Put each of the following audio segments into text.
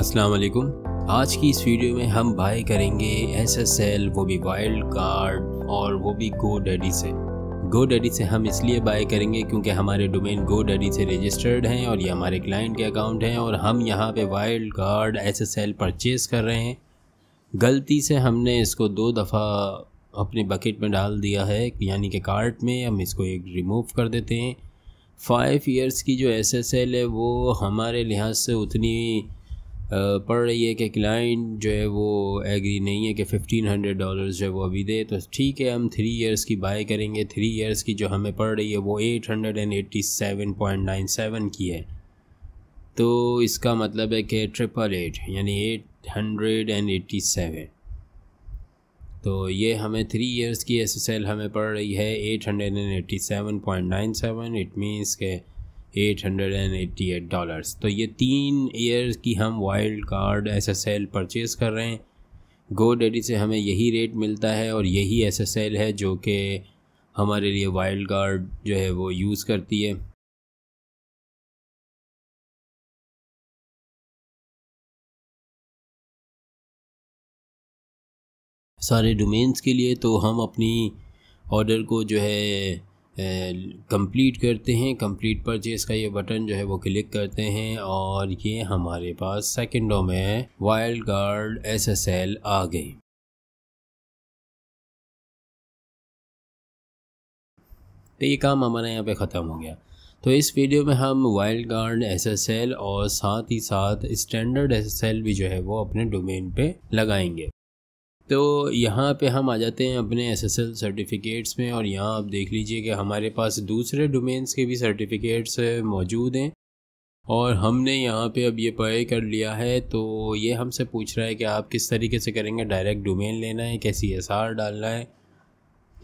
अस्सलाम वालेकुम आज की इस वीडियो में हम बाय करेंगे एसएसएल वो भी वाइल्ड कार्ड और वो भी गो डैडी से गो डैडी से हम इसलिए बाय करेंगे क्योंकि हमारे डोमेन गो डैडी से रजिस्टर्ड हैं और ये हमारे क्लाइंट के अकाउंट हैं और हम यहाँ पे वाइल्ड कार्ड एसएसएल परचेज़ कर रहे हैं गलती से हमने इसको दो दफ़ा अपने बकेट में डाल दिया है यानी कि कार्ट में हम इसको एक रिमूव कर देते हैं फाइव ईयर्स की जो एल है वो हमारे लिहाज से उतनी पढ़ रही है कि क्लाइंट जो है वो एग्री नहीं है कि फ़िफ्टीन हंड्रेड डॉलर जो है वो अभी दे तो ठीक है हम थ्री इयर्स की बाय करेंगे थ्री इयर्स की जो हमें पढ़ रही है वो eight hundred and eighty seven point nine seven की है तो इसका मतलब है कि ट्रिपल एट यानी eight hundred and eighty seven तो ये हमें थ्री इयर्स की एस एस एल हमें पड़ रही है eight hundred and eighty seven point nine seven it means के 888 डॉलर्स तो ये तीन ईयर की हम वाइल्ड कार्ड एल परचेज़ कर रहे हैं गो डेडी से हमें यही रेट मिलता है और यही एल है जो कि हमारे लिए वाइल्ड कार्ड जो है वो यूज़ करती है सारे डोमेन्स के लिए तो हम अपनी ऑर्डर को जो है कंप्लीट करते हैं कंप्लीट परचेज़ का ये बटन जो है वो क्लिक करते हैं और ये हमारे पास सेकेंडो में वाइल्ड कार्ड एल आ गई तो ये काम हमारा यहाँ पे ख़त्म हो गया तो इस वीडियो में हम वाइल्ड एस एल और साथ ही साथ स्टैंडर्ड एल भी जो है वो अपने डोमेन पे लगाएंगे तो यहाँ पे हम आ जाते हैं अपने एस एस एल सर्टिफिकेट्स में और यहाँ आप देख लीजिए कि हमारे पास दूसरे डोमेन्स के भी सर्टिफिकेट्स मौजूद हैं और हमने यहाँ पे अब ये पे कर लिया है तो ये हमसे पूछ रहा है कि आप किस तरीके से करेंगे डायरेक्ट डोमेन लेना है कैसी एस डालना है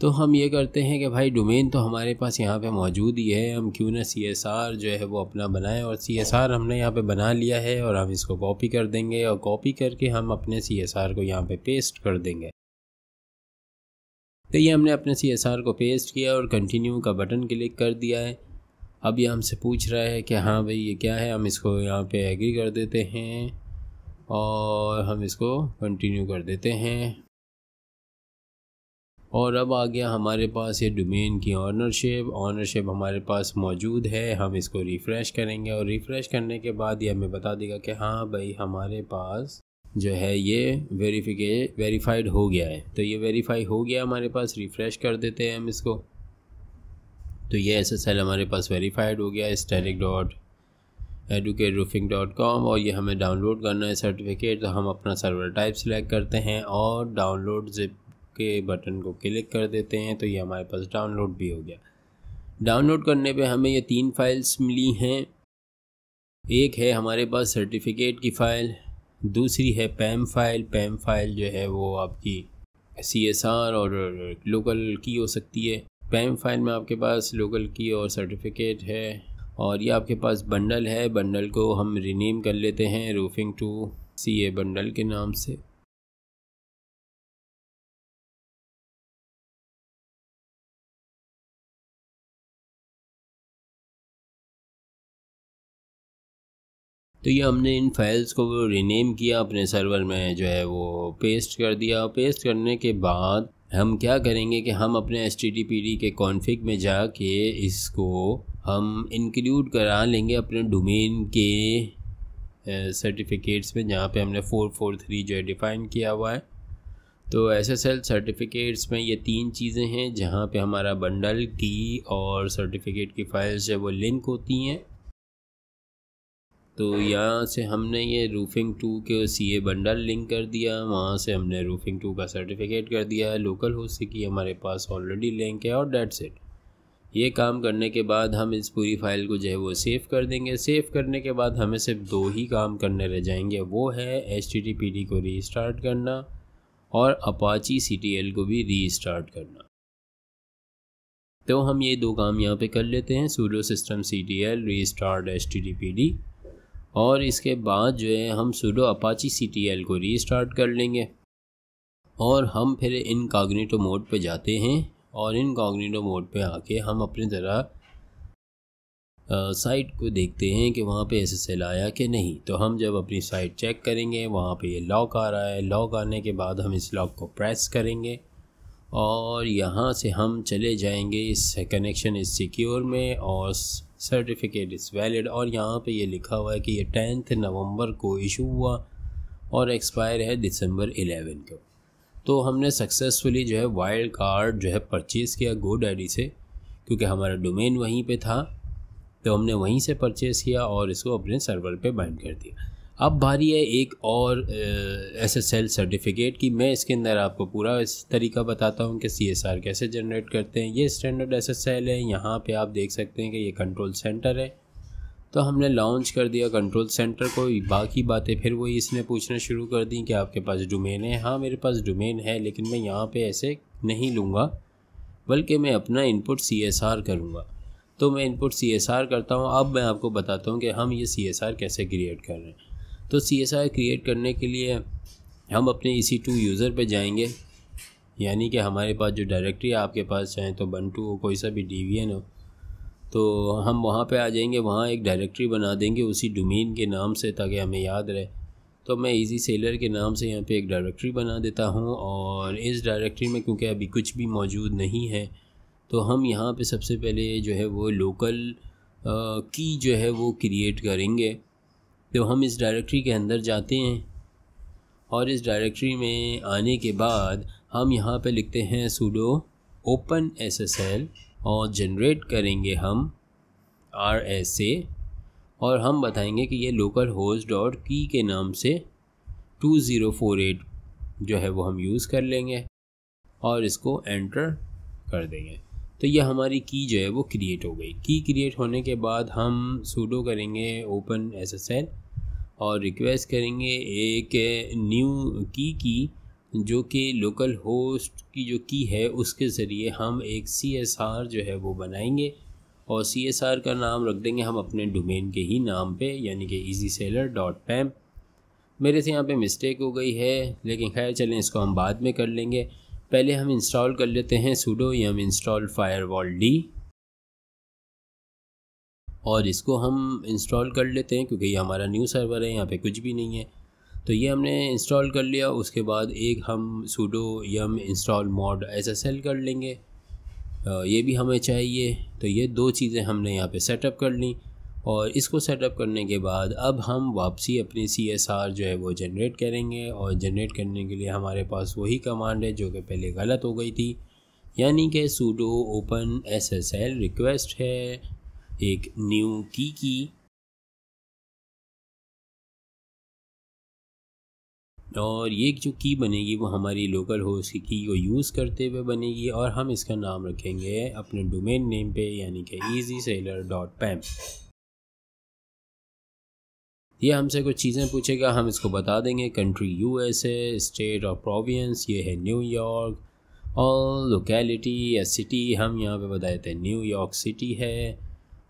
तो हम ये करते हैं कि भाई डोमेन तो हमारे पास यहाँ पे मौजूद ही है हम क्यों ना सी एस आर जो है वो अपना बनाएं और सी एस आर हमने यहाँ पे बना लिया है और हम इसको कॉपी कर देंगे और कॉपी करके हम अपने सी एस आर को यहाँ पे पेस्ट कर देंगे तो ये हमने अपने सी एस आर को पेस्ट किया और कंटिन्यू का बटन क्लिक कर दिया है अब ये हमसे पूछ रहा है कि हाँ भाई ये क्या है हम इसको यहाँ पर एग्री कर देते हैं और हम इसको कंटिन्यू कर देते हैं और अब आ गया हमारे पास ये डोमेन की ऑनरशिप ऑनरशिप हमारे पास मौजूद है हम इसको रिफ़्रेश करेंगे और रिफ़्रेश करने के बाद ये हमें बता देगा कि हाँ भाई हमारे पास जो है ये वेरीफिके वेरीफाइड हो गया है तो ये वेरीफाई हो गया हमारे पास रिफ़्रेश कर देते हैं हम इसको तो ये एस हमारे पास वेरीफाइड हो गया है dot educate roofing dot com और ये हमें डाउनलोड करना है सर्टिफिकेट तो हम अपना सर्वर टाइप सिलेक्ट करते हैं और डाउनलोड जिप के बटन को क्लिक कर देते हैं तो ये हमारे पास डाउनलोड भी हो गया डाउनलोड करने पे हमें ये तीन फाइल्स मिली हैं एक है हमारे पास सर्टिफिकेट की फ़ाइल दूसरी है पैम फाइल पैम फाइल जो है वो आपकी सी एस आर और लोकल की हो सकती है पैम फाइल में आपके पास लोकल की और सर्टिफिकेट है और ये आपके पास बंडल है बंडल को हम रिनेम कर लेते हैं roofing to C A bundle के नाम से तो ये हमने इन फाइल्स को रीनेम किया अपने सर्वर में जो है वो पेस्ट कर दिया और पेस्ट करने के बाद हम क्या करेंगे कि हम अपने एस के कॉन्फ़िग में जाके इसको हम इंक्लूड करा लेंगे अपने डोमेन के सर्टिफिकेट्स में जहाँ पे हमने 443 जो है डिफ़ाइन किया हुआ है तो एस एस एल सर्टिफिकेट्स में ये तीन चीज़ें हैं जहाँ पे हमारा बंडल की और सर्टिफिकेट की फ़ाइल्स जो वो लिंक होती हैं तो यहाँ से हमने ये रूफिंग टू के सी ए बंडल लिंक कर दिया वहाँ से हमने रूफिंग टू का सर्टिफिकेट कर दिया है लोकल होस्ट की हमारे पास ऑलरेडी लिंक है और डेट सेट ये काम करने के बाद हम इस पूरी फाइल को जो है वो सेव कर देंगे सेव करने के बाद हमें सिर्फ दो ही काम करने रह जाएंगे वो है एच टी को रीस्टार्ट करना और अपाची सी को भी रीस्टार्ट करना तो हम ये दो काम यहाँ पे कर लेते हैं sudo system C T L restart H T T P D इसके बाद जो है हम sudo Apache C T L को रीस्टार्ट कर लेंगे और हम फिर इन कागनीटो मोड पे जाते हैं और इन कागनीटो मोड पे आके हम अपनी तरह साइट को देखते हैं कि वहाँ पे एस आया कि नहीं तो हम जब अपनी साइट चेक करेंगे वहाँ पे ये लॉक आ रहा है लॉक आने के बाद हम इस लॉक को प्रेस करेंगे और यहाँ से हम चले जाएंगे इस कनेक्शन इस सिक्योर में और सर्टिफिकेट इज़ वैलिड और यहाँ पे ये लिखा हुआ है कि ये टेंथ नवंबर को इशू हुआ और एक्सपायर है दिसंबर एलेवन को तो हमने सक्सेसफुली जो है वाइल्ड कार्ड जो है परचेज़ किया गो डैडी से क्योंकि हमारा डोमेन वहीं पे था तो हमने वहीं से परचेज़ किया और इसको अपने सर्वर पे बाइंड कर दिया अब भारी है एक और एस एस एल सर्टिफिकेट की मैं इसके अंदर आपको पूरा इस तरीका बताता हूँ कि सी एस आर कैसे जनरेट करते हैं ये स्टैंडर्ड एस एस एल है यहाँ पे आप देख सकते हैं कि ये कंट्रोल सेंटर है तो हमने लॉन्च कर दिया कंट्रोल सेंटर को बाकी बातें फिर वही इसने पूछना शुरू कर दी कि आपके पास डोमेन है हाँ मेरे पास डोमेन है लेकिन मैं यहाँ पे ऐसे नहीं लूँगा बल्कि मैं अपना इनपुट सी एस आर करूँगा तो मैं इनपुट सी एस आर करता हूँ अब मैं आपको बताता हूँ कि हम ये सी एस आर कैसे क्रिएट कर रहे हैं तो सी एस आई क्रिएट करने के लिए हम अपने ई सी टू यूज़र पर जाएंगे यानी कि हमारे पास जो डायरेक्टरी आपके पास चाहे तो बन टू हो कोई सा भी डी हो तो हम वहाँ पे आ जाएंगे वहाँ एक डायरेक्टरी बना देंगे उसी डोमेन के नाम से ताकि हमें याद रहे तो मैं इजी सेलर के नाम से यहाँ पे एक डायरेक्टरी बना देता हूँ और इस डायरेक्टरी में क्योंकि अभी कुछ भी मौजूद नहीं है तो हम यहाँ पे सबसे पहले जो है वो लोकल की जो है वो क्रिएट करेंगे तो हम इस डायरेक्टरी के अंदर जाते हैं और इस डायरेक्टरी में आने के बाद हम यहाँ पे लिखते हैं sudo open S S L और जनरेट करेंगे हम आर एस ए और हम बताएंगे कि ये लोकल होस्ट डॉट की के नाम से टू ज़ीरो फोर एट जो है वो हम यूज़ कर लेंगे और इसको एंटर कर देंगे तो ये हमारी की जो है वो क्रिएट हो गई की क्रिएट होने के बाद हम सूडो करेंगे ओपन एस एस एल और रिक्वेस्ट करेंगे एक न्यू की की जो कि लोकल होस्ट की जो की है उसके ज़रिए हम एक सी एस आर जो है वो बनाएंगे और सी एस आर का नाम रख देंगे हम अपने डोमेन के ही नाम पे यानी कि ईजी सेलर डॉट पैम मेरे से यहाँ पे मिस्टेक हो गई है लेकिन खैर चलें इसको हम बाद में कर लेंगे पहले हम इंस्टॉल कर लेते हैं सूडो हम इंस्टॉल फायर वॉल डी और इसको हम इंस्टॉल कर लेते हैं क्योंकि ये हमारा न्यू सर्वर है यहाँ पे कुछ भी नहीं है तो ये हमने इंस्टॉल कर लिया उसके बाद एक हम sudo yum install mod S कर लेंगे ये भी हमें चाहिए तो ये दो चीज़ें हमने यहाँ पे सेटअप कर ली और इसको सेटअप करने के बाद अब हम वापसी अपनी सी एस आर जो है वो जनरेट करेंगे और जनरेट करने के लिए हमारे पास वही कमांड है जो कि पहले गलत हो गई थी यानी कि sudo open S S L request है एक न्यू की की और ये जो की बनेगी वो हमारी लोकल होस्ट की की को यूज़ करते हुए बनेगी और हम इसका नाम रखेंगे अपने डोमेन नेम पे यानी कि ईजी सेलर डॉट पैम ये हमसे कुछ चीज़ें पूछेगा हम इसको बता देंगे कंट्री यूएसए स्टेट और प्रोविंस ये है न्यूयॉर्क और लोकेलिटी या सिटी हम यहाँ पे बता देते हैं न्यूयॉर्क सिटी है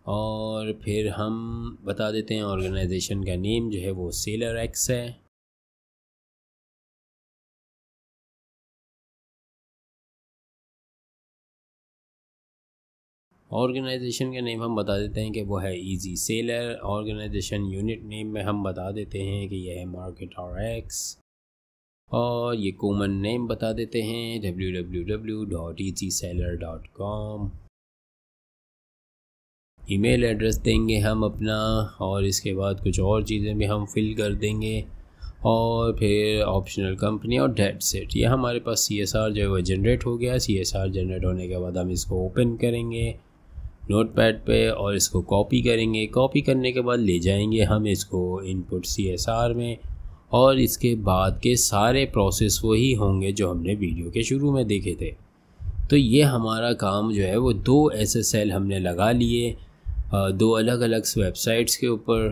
और फिर हम बता देते हैं ऑर्गेनाइजेशन का नेम जो है वो सेलर एक्स है ऑर्गेनाइजेशन का नेम हम बता देते हैं कि वो है easy seller organization unit name में हम बता देते हैं कि यह है मार्केट और एक्स और ये कॉमन नेम बता देते हैं W W W dot E G seller dot com email address देंगे हम अपना और इसके बाद कुछ और चीज़ें भी हम फिल कर देंगे और फिर ऑप्शनल कंपनी और डेट सेट ये हमारे पास सी एस आर जो है वह जनरेट हो गया सी एस आर जनरेट होने के बाद हम इसको ओपन करेंगे नोट पैड पर और इसको कॉपी करेंगे कॉपी करने के बाद ले जाएंगे हम इसको इनपुट सी एस आर में और इसके बाद के सारे प्रोसेस वही होंगे जो हमने वीडियो के शुरू में देखे थे तो ये हमारा काम जो है वो दो एस एस एल हमने लगा लिए दो अलग अलग वेबसाइट्स के ऊपर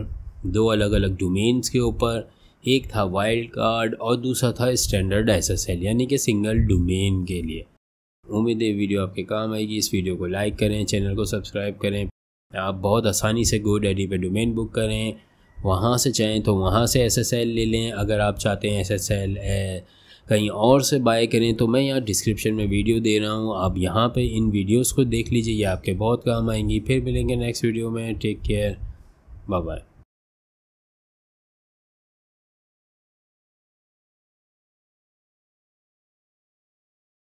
दो अलग अलग डोमेन्स के ऊपर एक था वाइल्ड कार्ड और दूसरा था स्टैंडर्ड एस एस एल यानी कि सिंगल डोमेन के लिए उम्मीद है वीडियो आपके काम आएगी इस वीडियो को लाइक करें चैनल को सब्सक्राइब करें आप बहुत आसानी से गो डैडी पर डोमेन बुक करें वहाँ से चाहें तो वहाँ से एस एस एल ले लें अगर आप चाहते हैं एस एस एल कहीं और से बाय करें तो मैं यहाँ डिस्क्रिप्शन में वीडियो दे रहा हूँ आप यहाँ पे इन वीडियोस को देख लीजिए ये आपके बहुत काम आएंगी फिर मिलेंगे नेक्स्ट वीडियो में टेक केयर बाय बाय